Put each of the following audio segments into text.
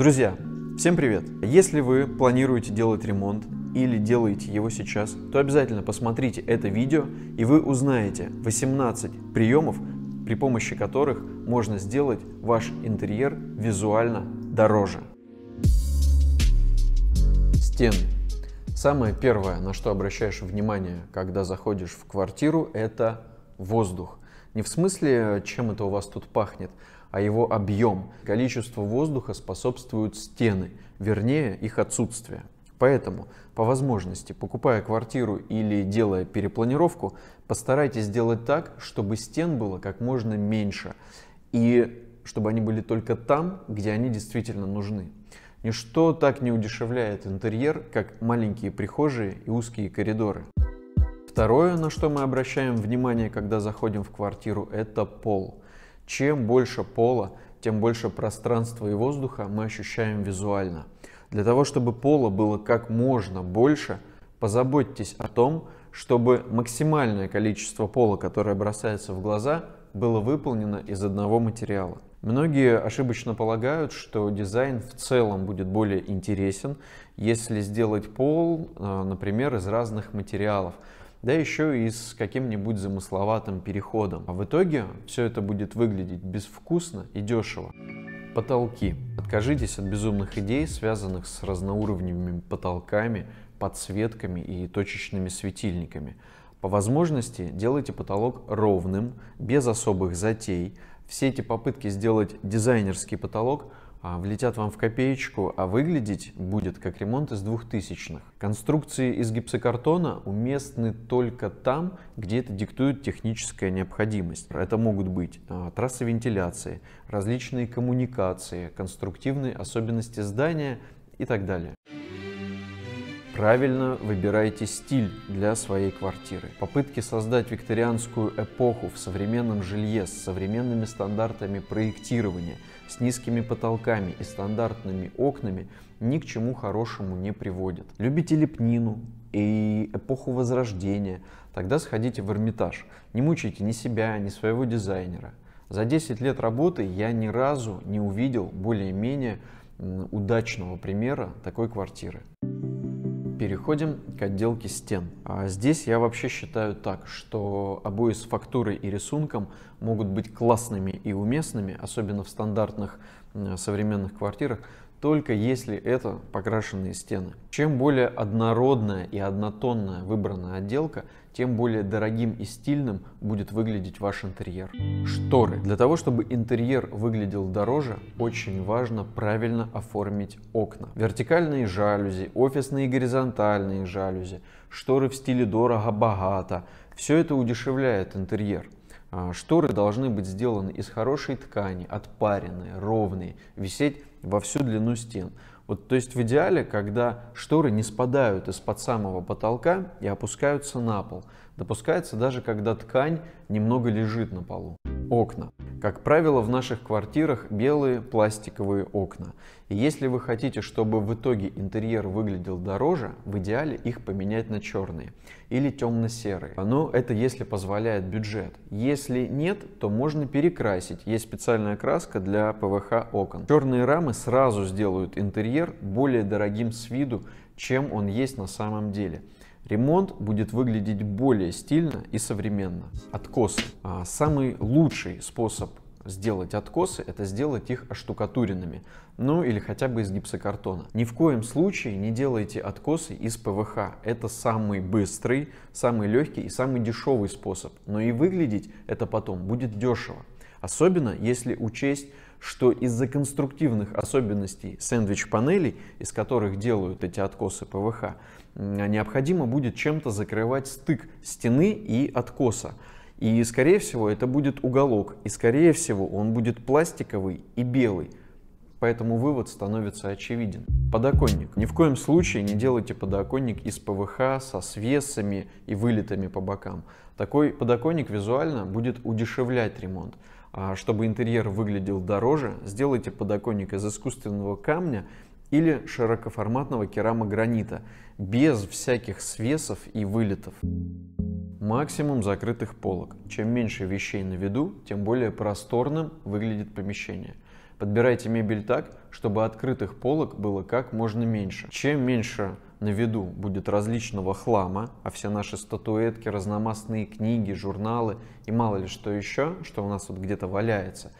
Друзья, всем привет! Если вы планируете делать ремонт или делаете его сейчас, то обязательно посмотрите это видео и вы узнаете 18 приемов, при помощи которых можно сделать ваш интерьер визуально дороже. Стены. Самое первое, на что обращаешь внимание, когда заходишь в квартиру, это воздух. Не в смысле, чем это у вас тут пахнет, а его объем. Количество воздуха способствуют стены, вернее их отсутствие. Поэтому, по возможности, покупая квартиру или делая перепланировку, постарайтесь сделать так, чтобы стен было как можно меньше и чтобы они были только там, где они действительно нужны. Ничто так не удешевляет интерьер, как маленькие прихожие и узкие коридоры. Второе, на что мы обращаем внимание, когда заходим в квартиру, это пол. Чем больше пола, тем больше пространства и воздуха мы ощущаем визуально. Для того, чтобы пола было как можно больше, позаботьтесь о том, чтобы максимальное количество пола, которое бросается в глаза, было выполнено из одного материала. Многие ошибочно полагают, что дизайн в целом будет более интересен, если сделать пол, э, например, из разных материалов да еще и с каким-нибудь замысловатым переходом. А в итоге все это будет выглядеть безвкусно и дешево. Потолки. Откажитесь от безумных идей, связанных с разноуровневыми потолками, подсветками и точечными светильниками. По возможности делайте потолок ровным, без особых затей. Все эти попытки сделать дизайнерский потолок а, влетят вам в копеечку, а выглядеть будет как ремонт из двухтысячных. Конструкции из гипсокартона уместны только там, где это диктует техническая необходимость. Это могут быть а, трассы вентиляции, различные коммуникации, конструктивные особенности здания и так далее. Правильно выбирайте стиль для своей квартиры. Попытки создать викторианскую эпоху в современном жилье с современными стандартами проектирования – с низкими потолками и стандартными окнами ни к чему хорошему не приводит. Любите лепнину и эпоху Возрождения, тогда сходите в Эрмитаж. Не мучайте ни себя, ни своего дизайнера. За 10 лет работы я ни разу не увидел более-менее удачного примера такой квартиры переходим к отделке стен. А здесь я вообще считаю так, что обои с фактурой и рисунком могут быть классными и уместными, особенно в стандартных современных квартирах, только если это покрашенные стены. Чем более однородная и однотонная выбранная отделка, тем более дорогим и стильным будет выглядеть ваш интерьер. Шторы. Для того, чтобы интерьер выглядел дороже, очень важно правильно оформить окна. Вертикальные жалюзи, офисные горизонтальные жалюзи, шторы в стиле дорого-богато. Все это удешевляет интерьер. А, шторы должны быть сделаны из хорошей ткани, отпаренные, ровные, висеть во всю длину стен. Вот, то есть в идеале, когда шторы не спадают из-под самого потолка и опускаются на пол допускается даже когда ткань немного лежит на полу. Окна. Как правило, в наших квартирах белые пластиковые окна. И если вы хотите, чтобы в итоге интерьер выглядел дороже, в идеале их поменять на черные или темно-серые. Но это если позволяет бюджет. Если нет, то можно перекрасить. Есть специальная краска для ПВХ окон. Черные рамы сразу сделают интерьер более дорогим с виду, чем он есть на самом деле. Ремонт будет выглядеть более стильно и современно. Откосы. А, самый лучший способ сделать откосы, это сделать их оштукатуренными, ну или хотя бы из гипсокартона. Ни в коем случае не делайте откосы из ПВХ. Это самый быстрый, самый легкий и самый дешевый способ. Но и выглядеть это потом будет дешево. Особенно если учесть, что из-за конструктивных особенностей сэндвич-панелей, из которых делают эти откосы ПВХ, необходимо будет чем-то закрывать стык стены и откоса. И, скорее всего, это будет уголок, и, скорее всего, он будет пластиковый и белый. Поэтому вывод становится очевиден. Подоконник. Ни в коем случае не делайте подоконник из ПВХ со свесами и вылетами по бокам. Такой подоконник визуально будет удешевлять ремонт. А чтобы интерьер выглядел дороже, сделайте подоконник из искусственного камня или широкоформатного керамогранита, без всяких свесов и вылетов. Максимум закрытых полок. Чем меньше вещей на виду, тем более просторным выглядит помещение. Подбирайте мебель так, чтобы открытых полок было как можно меньше. Чем меньше на виду будет различного хлама, а все наши статуэтки, разномастные книги, журналы и мало ли что еще, что у нас вот где-то валяется,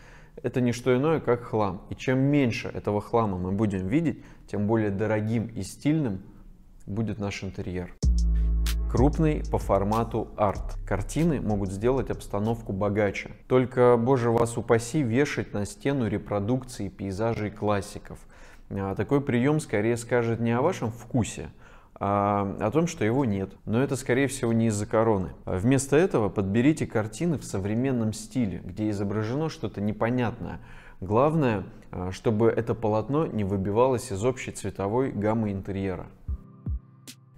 это не что иное, как хлам. И чем меньше этого хлама мы будем видеть, тем более дорогим и стильным будет наш интерьер. Крупный по формату арт. Картины могут сделать обстановку богаче. Только, боже вас упаси, вешать на стену репродукции пейзажей классиков. А, такой прием скорее скажет не о вашем вкусе, а, а о том, что его нет. Но это, скорее всего, не из-за короны. А вместо этого подберите картины в современном стиле, где изображено что-то непонятное. Главное, чтобы это полотно не выбивалось из общей цветовой гаммы интерьера.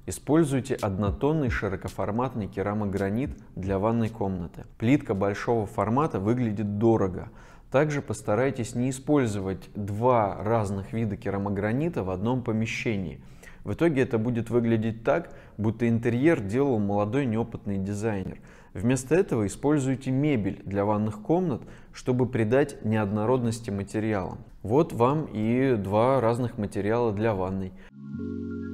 Используйте однотонный широкоформатный керамогранит для ванной комнаты. Плитка большого формата выглядит дорого, также постарайтесь не использовать два разных вида керамогранита в одном помещении. В итоге это будет выглядеть так, будто интерьер делал молодой неопытный дизайнер. Вместо этого используйте мебель для ванных комнат, чтобы придать неоднородности материалам. Вот вам и два разных материала для ванной.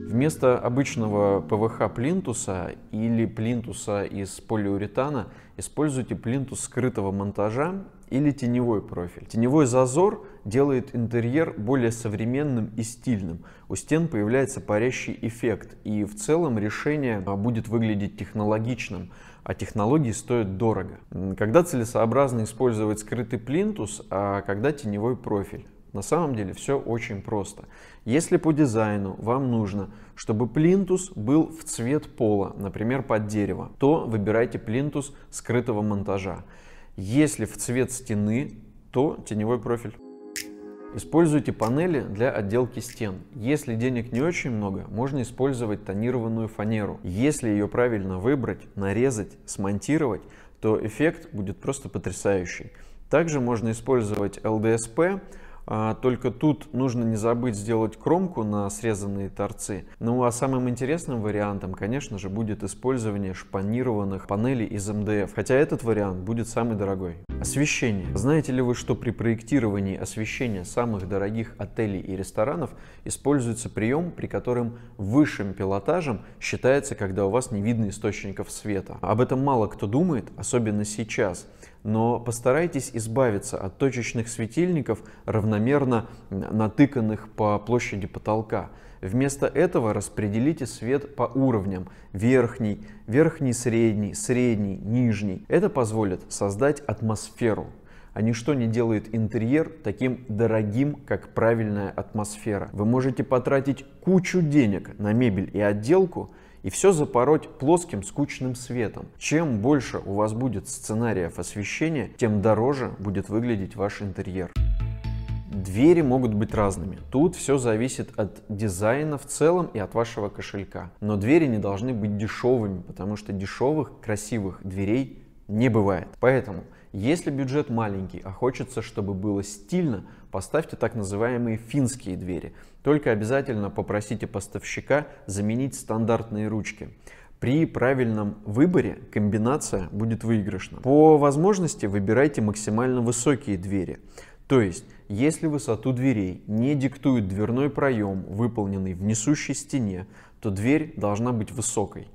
Вместо обычного ПВХ плинтуса или плинтуса из полиуретана используйте плинтус скрытого монтажа или теневой профиль. Теневой зазор делает интерьер более современным и стильным. У стен появляется парящий эффект, и в целом решение а, будет выглядеть технологичным, а технологии стоят дорого. Когда целесообразно использовать скрытый плинтус, а когда теневой профиль? На самом деле все очень просто. Если по дизайну вам нужно, чтобы плинтус был в цвет пола, например, под дерево, то выбирайте плинтус скрытого монтажа. Если в цвет стены, то теневой профиль. Используйте панели для отделки стен. Если денег не очень много, можно использовать тонированную фанеру. Если ее правильно выбрать, нарезать, смонтировать, то эффект будет просто потрясающий. Также можно использовать LDSP, а, только тут нужно не забыть сделать кромку на срезанные торцы. Ну а самым интересным вариантом, конечно же, будет использование шпанированных панелей из МДФ. Хотя этот вариант будет самый дорогой. Освещение. Знаете ли вы, что при проектировании освещения самых дорогих отелей и ресторанов используется прием, при котором высшим пилотажем считается, когда у вас не видно источников света. Об этом мало кто думает, особенно сейчас но постарайтесь избавиться от точечных светильников, равномерно натыканных по площади потолка. Вместо этого распределите свет по уровням – верхний, верхний, средний, средний, нижний. Это позволит создать атмосферу, а ничто не делает интерьер таким дорогим, как правильная атмосфера. Вы можете потратить кучу денег на мебель и отделку – и все запороть плоским скучным светом. Чем больше у вас будет сценариев освещения, тем дороже будет выглядеть ваш интерьер. Двери могут быть разными. Тут все зависит от дизайна в целом и от вашего кошелька. Но двери не должны быть дешевыми, потому что дешевых, красивых дверей не бывает. Поэтому, если бюджет маленький, а хочется, чтобы было стильно, поставьте так называемые финские двери. Только обязательно попросите поставщика заменить стандартные ручки. При правильном выборе комбинация будет выигрышна. По возможности выбирайте максимально высокие двери. То есть, если высоту дверей не диктует дверной проем, выполненный в несущей стене, то дверь должна быть высокой.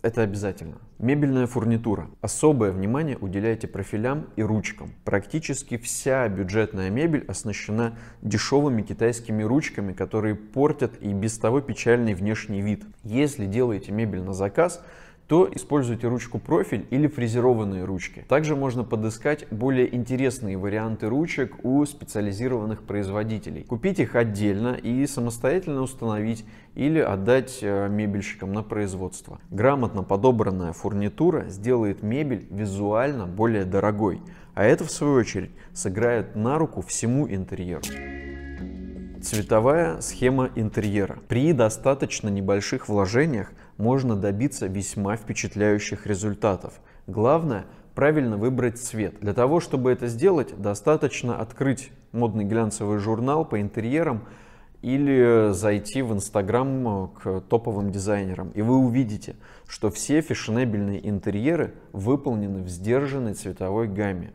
Это обязательно. Мебельная фурнитура. Особое внимание уделяйте профилям и ручкам. Практически вся бюджетная мебель оснащена дешевыми китайскими ручками, которые портят и без того печальный внешний вид. Если делаете мебель на заказ, то используйте ручку профиль или фрезерованные ручки. Также можно подыскать более интересные варианты ручек у специализированных производителей. Купить их отдельно и самостоятельно установить или отдать э, мебельщикам на производство. Грамотно подобранная фурнитура сделает мебель визуально более дорогой, а это в свою очередь сыграет на руку всему интерьеру. Цветовая схема интерьера. При достаточно небольших вложениях можно добиться весьма впечатляющих результатов. Главное – правильно выбрать цвет. Для того, чтобы это сделать, достаточно открыть модный глянцевый журнал по интерьерам или зайти в Инстаграм к топовым дизайнерам, и вы увидите, что все фешенебельные интерьеры выполнены в сдержанной цветовой гамме.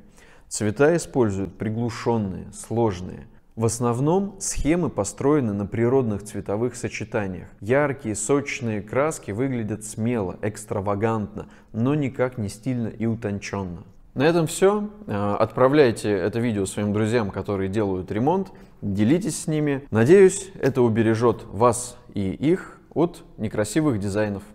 Цвета используют приглушенные, сложные, в основном схемы построены на природных цветовых сочетаниях. Яркие, сочные краски выглядят смело, экстравагантно, но никак не стильно и утонченно. На этом все. А, отправляйте это видео своим друзьям, которые делают ремонт. Делитесь с ними. Надеюсь, это убережет вас и их от некрасивых дизайнов.